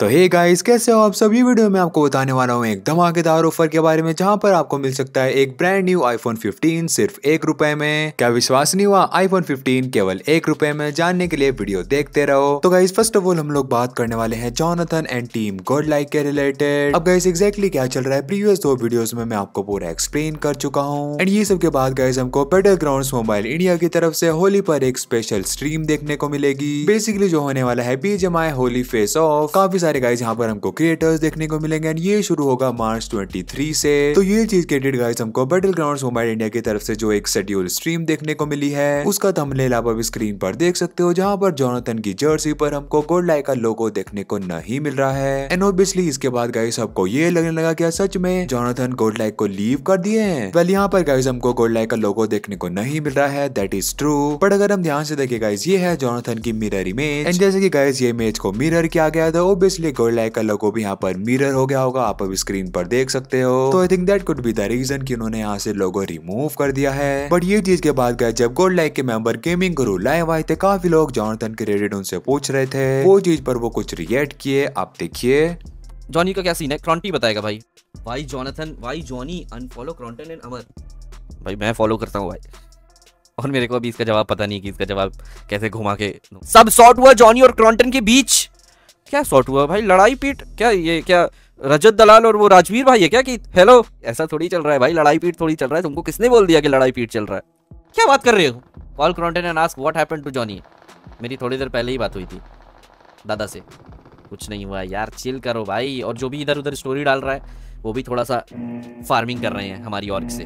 तो hey guys कैसे हो आप सभी वीडियो में आपको बताने वाला हूँ एक धमाकेदार ऑफर के बारे में जहाँ पर आपको मिल सकता है एक ब्रांड न्यू आईफोन 15 सिर्फ एक रुपए में क्या विश्वास नहीं हुआ आईफोन 15 केवल एक रुपए में जानने के लिए वीडियो देखते रहो तो गाइस फर्स्ट ऑफ ऑल हम लोग बात करने वाले हैं Jonathan and team Godlike के रिलेटेड अब गाइस एक्जैक्टली क्या चल रहा है प्रीवियस दो वीडियो में मैं आपको पूरा एक्सप्लेन कर चुका हूँ एंड ये सब के बाद गाइज हमको बेटर ग्राउंड मोबाइल इंडिया की तरफ से होली पर एक स्पेशल स्ट्रीम देखने को मिलेगी बेसिकली जो होने वाला है बीजेम होली फेस ऑफ काफी सारे गाइज यहाँ पर हमको क्रिएटर्स देखने को मिलेंगे एंड ये शुरू होगा मार्च 23 से तो ये चीज के डेट गाइज हमको बैटल ग्राउंड मोबाइल इंडिया की तरफ से जो एक शेड्यूल स्ट्रीम देखने को मिली है उसका थंबनेल आप अब स्क्रीन पर देख सकते हो जहाँ पर जोनाथन की जर्सी पर हमको गोल्ड लाइक का लोगो देखने को नहीं मिल रहा है एंड ऑब्वियसली इसके बाद गाइज आपको ये लगने लगा क्या सच में जोनाथन गोल्ड लाइक को लीव कर दिए है वेल यहाँ पर गाइज हमको गोल्ड लाइक का लोगो देखने को नहीं मिल रहा है दैट इज ट्रू बट अगर हम ध्यान से देखे गाइज ये है जोनाथन की मिरर इमेज एंड जैसे की गाइज ये इमेज को मिरर किया गया था ओबियसली इसलिए गोरिल्ला का लोगो भी यहाँ पर मिरर हो गया होगा आप अब स्क्रीन पर देख सकते हो तो I think that could be the reason की उन्होंने यहाँ से लोगो रिमूव कर दिया है बट ये चीज के बाद गए जब गोल्ड लाइक के मेंबर गेमिंग गुरु लाइव आए थे काफी लोग जॉनथन के रेडिट उनसे पूछ रहे थे वो चीज पर वो कुछ रिएक्ट किए आप देखिए जॉनी का क्या सीन है क्रॉन्टी बताएगा भाई भाई जॉनथन भाई Jonny unfollow Kronten and Amar भाई मैं फॉलो करता हूँ भाई और मेरे को अभी इसका जवाब पता नहीं कि इसका जवाब कैसे घुमा के सब शॉट हुआ जॉनी और क्रॉन्टन के बीच क्या शॉट हुआ भाई लड़ाई पीट क्या ये क्या रजत दलाल और वो राजवीर भाई है क्या कि हेलो ऐसा थोड़ी चल रहा है भाई लड़ाई पीट थोड़ी चल रहा है तुमको किसने बोल दिया कि लड़ाई पीट चल रहा है क्या बात कर रहे हो Paul Kronten and ask what happen to Jonny मेरी थोड़ी देर पहले ही बात हुई थी दादा से कुछ नहीं हुआ यार चिल करो भाई और जो भी इधर उधर स्टोरी डाल रहा है वो भी थोड़ा सा फार्मिंग कर रहे हैं हमारी और से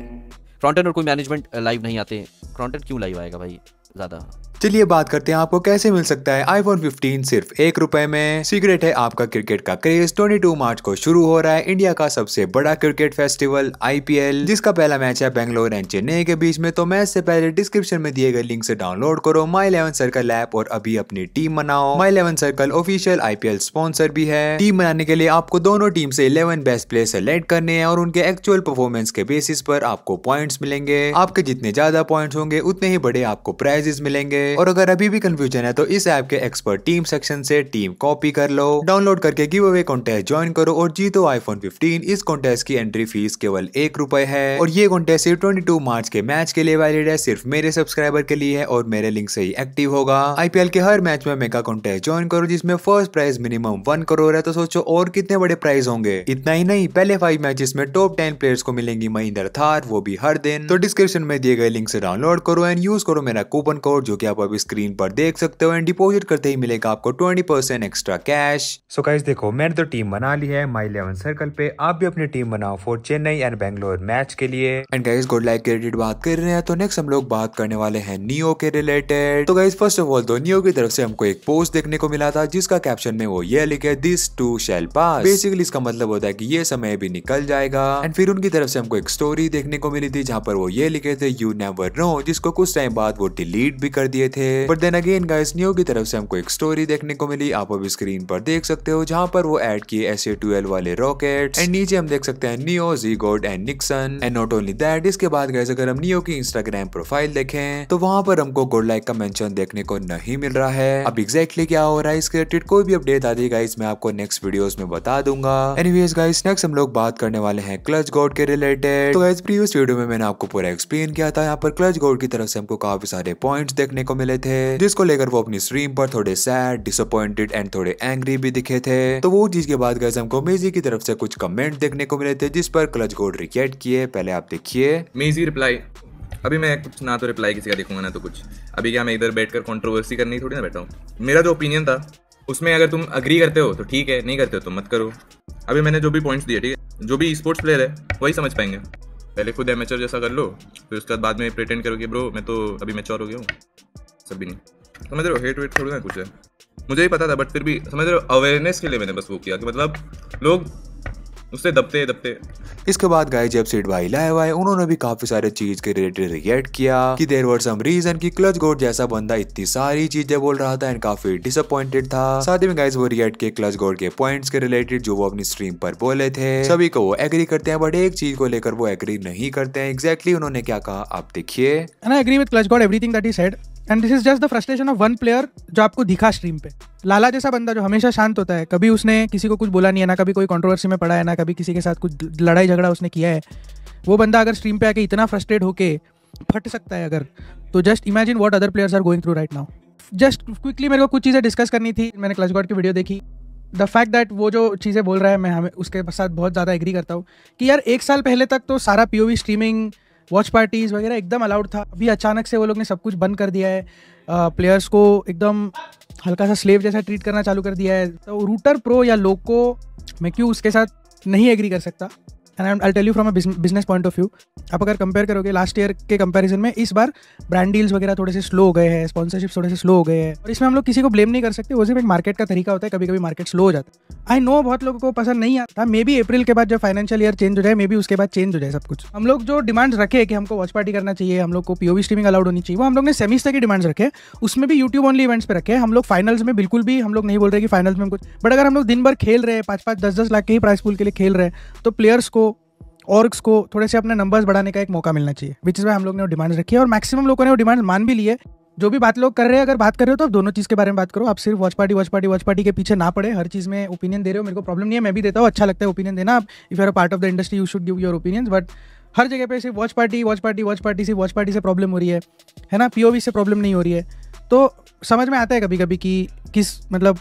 क्रॉन्टेन और कोई मैनेजमेंट लाइव नहीं आते क्रॉन्टेन क्यों लाइव आएगा भाई ज़्यादा चलिए बात करते हैं आपको कैसे मिल सकता है आईफोन 15 सिर्फ एक रुपए में सीक्रेट है आपका क्रिकेट का क्रेज 22 मार्च को शुरू हो रहा है इंडिया का सबसे बड़ा क्रिकेट फेस्टिवल आईपीएल जिसका पहला मैच है बेंगलोर एंड चेन्नई के बीच में तो मैच से पहले डिस्क्रिप्शन में दिए गए लिंक से डाउनलोड करो माई इलेवन सर्कल ऐप और अभी अपनी टीम बनाओ My eleven Circle official IPL sponsor भी है टीम बनाने के लिए आपको दोनों टीम से इलेवन बेस्ट प्लेयर सेलेक्ट करने हैं और उनके एक्चुअल परफॉर्मेंस के बेसिस पर आपको पॉइंट्स मिलेंगे आपके जितने ज्यादा पॉइंट्स होंगे उतने ही बड़े आपको प्राइजेस मिलेंगे और अगर अभी भी कंफ्यूजन है तो इस ऐप के एक्सपर्ट टीम सेक्शन से टीम कॉपी कर लो डाउनलोड करके गिव अवे कॉन्टेस्ट ज्वाइन करो और जीतो आईफोन 15 इस कॉन्टेस्ट की एंट्री फीस केवल एक रुपए है और ये कॉन्टेस्ट सिर्फ ट्वेंटी मार्च के मैच के लिए वैलिड है सिर्फ मेरे सब्सक्राइबर के लिए है और मेरे लिंक से ही एक्टिव होगा आईपीएल के हर मैच में मेगा कॉन्टेस्ट ज्वाइन करो जिसमें first prize minimum one crore है तो सोचो और कितने बड़े प्राइज होंगे इतना ही नहीं पहले फाइव मैचेस में टॉप टेन प्लेयर्स को मिलेंगी महिंदर थार वो भी हर दिन तो डिस्क्रिप्शन में दिए गए लिंक से डाउनलोड करो एंड यूज करो मेरा कूपन कोड जो की आप आप स्क्रीन पर देख सकते हो एंड डिपोजिट करते ही मिलेगा आपको twenty percent extra cash so guys देखो मैंने तो टीम बना ली है माई इलेवन सर्कल पे आप भी अपनी टीम बनाओ for Chennai and Bangalore match के लिए and guys Godlike credit बात कर रहे हैं तो नेक्स्ट हम लोग बात करने वाले हैं नियो के रिलेटेड तो गाइज फर्स्ट ऑफ ऑल तो नियो की तरफ से हमको एक पोस्ट देखने को मिला था जिसका कैप्शन में वो ये लिखे this too shall pass basically इसका मतलब होता है की ये समय भी निकल जाएगा एंड फिर उनकी तरफ से हमको एक स्टोरी देखने को मिली थी जहाँ पर वो ये लिखे थे यू नेवर नो जिसको कुछ टाइम बाद वो डिलीट भी कर दिया दिए थे but then again guys Neo की तरफ से हमको एक स्टोरी देखने को मिली आप अभी स्क्रीन पर देख सकते हो जहाँ पर वो एड किए ऐसे ट्वेल्व वाले रॉकेट एंड नीचे हम देख सकते हैं Neo ji God and Nixon and not only that इसके बाद गाइस अगर हम नियो की इंस्टाग्राम प्रोफाइल देखें तो वहाँ पर हमको गोड लाइक का मेंशन देखने को नहीं मिल रहा है अब एग्जैक्टली क्या हो रहा है इसके रिलेटेड कोई भी अपडेट आती है गाइस मैं आपको नेक्स्ट वीडियो में बता दूंगा एनीवेज गाइस नेक्स्ट हम लोग बात करने वाले हैं क्लच गोड के रिलेटेड तो गाइस प्रीवियस वीडियो में मैंने आपको पूरा एक्सप्लेन किया था यहाँ पर क्लच गोड की तरफ से हमको काफी सारे पॉइंट्स देखने को को मिले थे जिसको लेकर वो अपनी स्ट्रीम पर थोड़े सैड डिसअपॉइंटेड एंड थोड़े एंग्री भी दिखे थे तो वो चीज के बाद गैस हमको मेजी की तरफ से कुछ कमेंट देखने को मिले थे जिस पर क्लच गोड रिकेट किए पहले आप देखिए मेजी रिप्लाई अभी मैं कुछ ना तो रिप्लाई किसी का देखूंगा ना तो कुछ अभी क्या मैं इधर बैठकर कंट्रोवर्सी करनी थोड़ी ना बैठा हूँ मेरा जो ओपिनियन था उसमें अगर तुम अग्री करते हो तो ठीक है नहीं करते हो तो मत करो अभी मैंने जो भी पॉइंट्स दिए ठीक है जो भी स्पोर्ट्स प्लेयर है वही समझ पाएंगे पहले खुद एमेचर जैसा कर लो फिर उसके बाद में प्रिटेंड करोगे ब्रो मैं तो अभी मेचोर हो गया हूँ सभी ने समझ रहे हो हेट वेट थोड़ी ना कुछ है मुझे ही पता था बट फिर भी समझ रहे हो अवेयरनेस के लिए मैंने बस वो किया कि मतलब लोग उससे दबते दबते इसके बाद गाय जब सेठ भाई लाए हुए उन्होंने भी काफी सारे चीज के रिलेटेड रिएक्ट किया कि देर वर सम रीजन की क्लच गोड जैसा बंदा इतनी सारी चीजें बोल रहा था एंड काफी डिसअपॉइंटेड था साथ ही में गाइस वो रिएक्ट के क्लच गोड के पॉइंट्स के रिलेटेड जो वो अपनी स्ट्रीम पर बोले थे सभी को वो एग्री करते हैं बट एक चीज को लेकर वो एग्री नहीं करते हैं एग्जैक्टली exactly उन्होंने क्या कहा आप देखिए agree with Clutch God everything that he said and this is just the frustration of one player जो आपको दिखा स्ट्रीम पे लाला जैसा बंदा जो हमेशा शांत होता है कभी उसने किसी को कुछ बोला नहीं है ना कभी कोई कॉन्ट्रोवर्सी में पड़ा है ना कभी किसी के साथ कुछ लड़ाई झगड़ा उसने किया है वो बंदा अगर स्ट्रीम पे आके इतना फ्रस्ट्रेट होके फट सकता है अगर तो just imagine what other players are going through right now just quickly मेरे को कुछ चीज़ें डिस्कस करनी थी मैंने क्लच गॉड की वीडियो देखी द फैक्ट दैट वो जो चीज़ें बोल रहा है मैं हमें उसके साथ बहुत ज़्यादा एग्री करता हूँ कि यार एक साल पहले तक तो सारा पी स्ट्रीमिंग वॉच पार्टीज़ वगैरह एकदम अलाउड था अभी अचानक से वो लोग ने सब कुछ बंद कर दिया है प्लेयर्स को एकदम हल्का सा स्लेव जैसा ट्रीट करना चालू कर दिया है तो रूटर प्रो या लोको मैं क्यों उसके साथ नहीं एग्री कर सकता and I tell you from a business point of view आप अगर कंपेयर करोगे लास्ट ईयर के कंपेरिजन में इस बार ब्रांड डील्स वगैरह थोड़े से स्लो हो गए हैं स्पॉन्सरशिप थोड़े से स्लो हो गए हैं और इसमें हम लोग किसी को ब्लेम नहीं कर सकते वो सिर्फ एक मार्केट का तरीका होता है कभी कभी मार्केट स्लो हो जाता है आई नो बहुत लोगों को पसंद नहीं आता मे बी अप्रिल के बाद जब फाइनेंशियल ईयर चेंज हो जाए मे बी उसके बाद चेंज हो जाए सब कुछ हम लोग जो डिमांड्स रखे कि हमको वॉच पार्टी करना चाहिए हम लोग को पीओवी स्ट्रीमिंग अलाउड होनी चाहिए वो हम लोग ने सेमिस्टर की डिमांड्स रखे उसमें भी यूट्यूब ओनली इवेंट्स पे रखे हम लोग फाइनल्स में बिल्कुल भी हम लोग नहीं बोल रहे कि फाइनल्स में कुछ बट अगर हम लोग दिन भर खेल रहे हैं पाँच पाँच दस दस लाख के ही प्राइस पूल के लिए खेल रहे हैं तो प्लेयर्स को ऑर्ग्स को थोड़े से अपने नंबर्स बढ़ाने का एक मौका मिलना चाहिए विच इज़ वाई हम लोग ने डिमांड डिमांड्स रखी है और मैक्सिमम लोगों ने वो डिमांड मान भी लिए जो भी बात लोग कर रहे हैं अगर बात कर रहे हो तो आप दोनों चीज़ के बारे में बात करो आप सिर्फ watch party watch party watch party के पीछे ना पड़े हर चीज़ में ओपिनियन दे रहे हो मेरे को प्रॉब्लम नहीं है मैं भी देता हूँ अच्छा लगता है ओपिनियन देना आप if you are part of the industry you should give your opinions but हर जगह पे सिर्फ watch party watch party watch party से वॉच पार्टी से प्रॉब्लम हो रही है है ना पीओवी से प्रॉब्लम नहीं हो रही है तो समझ में आता है कभी कभी कि किस मतलब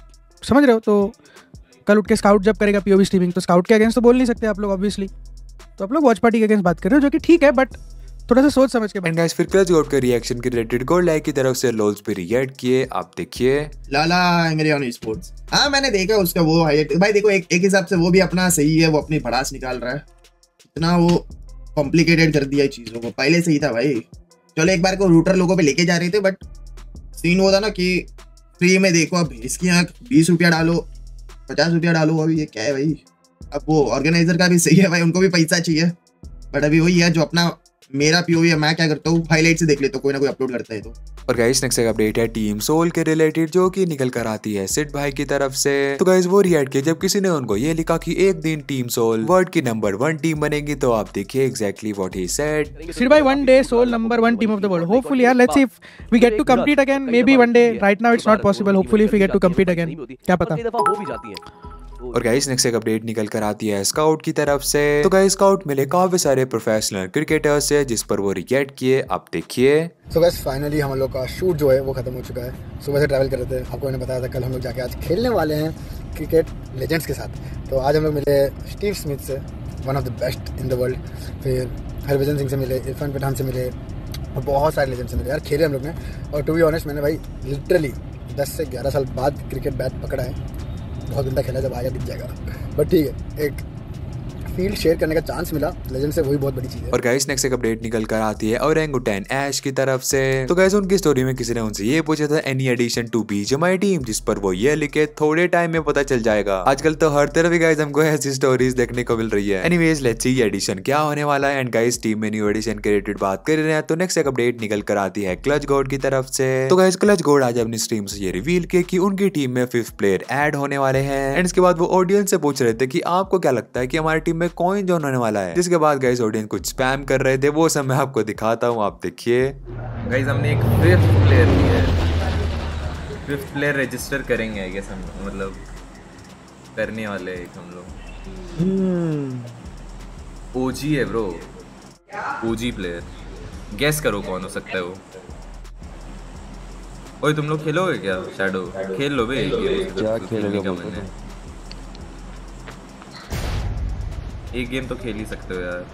समझ रहे हो तो कल उठ के स्काउट जब करेगा पीओवी स्ट्रीमिंग तो स्काउट के अगेंस्ट तो बोल नहीं सकते आप लोग ऑब्वियसली तो आप लोग वॉच पार्टी के अगेंस्ट बात कर रहे हो जो कि ठीक है बट थोड़ा सा सोच समझ के एंड गाइस फिर क्रश गोट के रिएक्शन के रिलेटेड गोल्ड लाइक की तरफ से लोल्स पे रिएक्ट किए आप देखिए लाला एंग्री ऑन स्पोर्ट्स हां मैंने देखा उसका वो हाईलाइट भाई देखो एक एक हिसाब से वो भी अपना सही है वो अपनी भड़ास निकाल रहा है इतना वो कॉम्प्लिकेटेड कर दिया चीज़ों को पहले से ही था भाई चलो एक बार को रूटर लोगों पे लेके जा रहे थे बट सीन वो था ना कि फ्री में देखो आप भैंस की आँख बीस रुपया डालो पचास रुपया डालो अभी ये क्या है भाई अब वो ऑर्गेनाइजर का भी सही है भाई उनको भी पैसा चाहिए बट अभी वही है जो अपना मेरा पीओवी है मैं क्या करता हूँ हाईलाइट से देख लेता हूँ कोई ना कोई अपलोड करता है तो और गाइस नेक्स्ट एक अपडेट है टीम सोल के रिलेटेड जो कि निकल कर आती है सिट भाई की तरफ से तो गाइस वो रिएक्ट किया जब किसी ने उनको ये लिखा कि एक दिन टीम सोल वर्ल्ड की नंबर वन टीम बनेगी तो आप देखिए एग्जैक्टली व्हाट ही सेड सिट भाई one day Soul number one team of the world hopefully यार let's see if we get to complete again maybe one day right now it's not possible hopefully if we get to complete again क्या पता हो भी जाती है और guys next एक update निकल कर आती है स्काउट की तरफ से तो गाइस स्काउट मिले काफी सारे प्रोफेशनल क्रिकेटर्स से जिस पर वो रिजेक्ट किए आप देखिए तो so फाइनली हम लोग का शूट जो है वो खत्म हो चुका है सुबह से ट्रैवल कर रहे थे आपको मैंने बताया था कल हम लोग जाके आज खेलने वाले हैं क्रिकेट लेजेंड्स के साथ तो आज हम लोग मिले स्टीव स्मिथ से one of the best in the world फिर हरभजन सिंह से मिले इरफान पठान से मिले और बहुत सारे लेजेंड्स से मिले यार खेले हम लोग ने और टू बी ऑनेस्ट मैंने भाई लिटरली दस से ग्यारह साल बाद क्रिकेट बैट पकड़ा है बहुत घंटा खेला जब आया दिख जाएगा बट ठीक है एक फील्ड शेयर करने का चांस मिला लेजेंड से वही बहुत बड़ी चीज है और गाइस नेक्स्ट एक अपडेट निकल कर आती है और एंगुटैन एश की तरफ से तो गाइस उनकी स्टोरी में किसी ने उनसे ये पूछा था any addition to be my team जिस पर वो ये लिखे थोड़े टाइम में पता चल जाएगा आजकल तो हर तरफ गाइस हमको ऐसी स्टोरीज देखने को मिल रही है एनीवेज लेट्स सी एडिशन क्या होने वाला है एंड गाइस टीम में न्यू एडिशन के रिलेटेड बात कर रहे हैं तो नेक्स्ट एक अपडेट निकल कर आती है क्लच गोड की तरफ से तो गाइस क्लच गोड आज अपनी स्ट्रीम से ये रिवील किया कि उनकी टीम में फिफ्थ प्लेयर एड होने वाले हैं एंड इसके बाद वो ऑडियंस से पूछ रहे थे कि आपको क्या लगता है कि हमारी टीम में कॉइन जॉन होने वाला है जिसके बाद गाइस ऑडियंस कुछ स्पैम कर रहे थे वो सब मैं आपको दिखाता हूँ आप देखिए गाइस हमने एक फिफ्थ प्लेयर लिया है फिफ्थ प्लेयर रजिस्टर करेंगे आई गेस हम मतलब करने वाले एक हम लोग ओजी हम्म। है ब्रो ओजी प्लेयर गैस करो कौन हो सकता है वो ओए तुम लोग खेलोगे क्या शैडो खेल लो भाई क्या खेलोगे एक गेम तो खेल ही सकते हो यार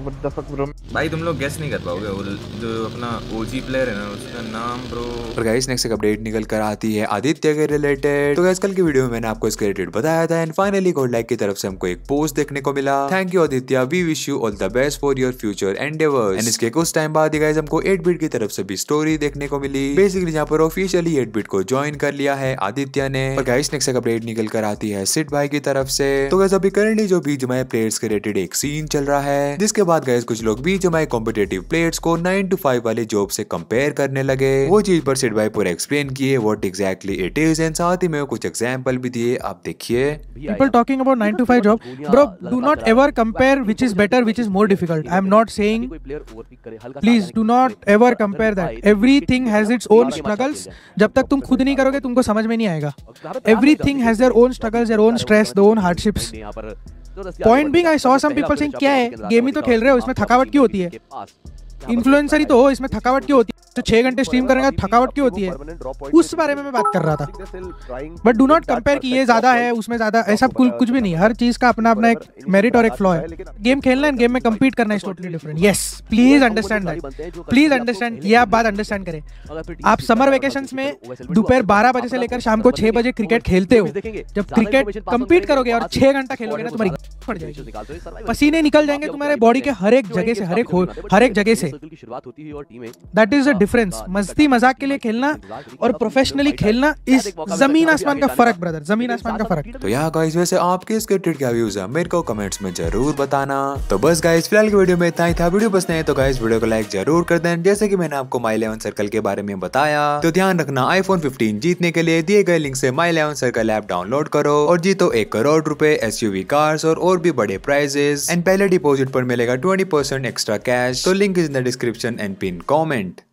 भाई तुम लोग गेस नहीं कर पाओगे वो जो अपना ओजी प्लेयर है ना उसका नाम ब्रो और गाइस नेक्स्ट अपडेट निकल कर आती है आदित्य के रिलेटेड तो गाइस कल की वीडियो में मैंने आपको इसके रिलेटेड बताया था एंड फाइनली गोल्ड लाइक की तरफ से हमको एक पोस्ट देखने को मिला thank you Aditya we wish you all the best for your future endeavours and इसके कुछ टाइम बाद गाइस हमको एट बीट की तरफ से भी स्टोरी देखने को मिली बेसिकली यहाँ पर ऑफिशियली एट बीट को ज्वाइन कर लिया है आदित्य ने और गाइस नेक्स्ट एक अपडेट निकल कर आती है सिट भाई की तरफ से तो गाइस अभी करंटली जो बीच में प्लेयर्स के रिलेटेड एक सीन चल रहा है जिसके बाद गए कुछ लोग भी जो हमारे कॉम्पिटेटिव प्लेयर्स को नाइन टू फाइव वाले जॉब से कंपेयर करने लगे वो चीज पर सिट भाई पूरा एक्सप्लेन किए what exactly it is and साथ ही मैं कुछ एग्जाम्पल भी दिए आप देखिए people talking about nine to five job bro do not ever compare which is better which is more difficult I am not saying please do not ever compare that everything has its own struggles जब तक तुम खुद नहीं करोगे तुमको समझ में नहीं आएगा everything has their own struggles their own stress their own hardships point being I saw some people क्या है गेम ही तो खेल रहे हो इसमें थकावट क्यों होती है इन्फ्लुएंसर मतलब ही तो हो इसमें थकावट क्यों होती है तो छह घंटे स्ट्रीम करेंगे थकावट क्यों होती है उस बारे में मैं बात कर रहा था बट डू नॉट कंपेयर कि ये ज्यादा है उसमें ज्यादा ऐसा कुछ भी नहीं हर चीज का अपना अपना एक मेरिट और एक फ्लॉ है गेम खेलना है गेम में कम्पीट करना is totally different yes please understand please understand ये आप बात अंडरस्टैंड करें आप समर वेकेशन में दोपहर बारह बजे से लेकर शाम को छह बजे क्रिकेट खेलते हो जब क्रिकेट कम्पीट करोगे और छह घंटा खेलोगे ना तुम्हारी फट जाएगी तो पसीने निकल जाएंगे तुम्हारे बॉडी के हर एक जगह से हर एक हर एक जगह say that is a difference मस्ती मजाक के लिए खेलना और प्रोफेशनली खेलना इस जमीन आसमान का फर्क ब्रदर जमीन आसमान का फर्क तो यहाँ गाइस वैसे आपके इस क्रिकेट क्या व्यूज है मेरे को कमेंट्स में जरूर बताना तो बस गाइस फिलहाल की वीडियो में इतना ही था वीडियो पसंद आए तो गाइस वीडियो को लाइक जरूर कर दें जैसे कि मैंने आपको माई इलेवन सर्कल के बारे में बताया तो ध्यान रखना आईफोन फिफ्टीन जीतने के लिए दिए गए लिंक से my eleven circle app download करो और जीतो एक करोड़ रूपए वी कार्स और और भी बड़े प्राइजेस एंड पहले डिपॉजिट पर मिलेगा ट्वेंटी परसेंट एक्स्ट्रा कैश तो link is the description and pin comment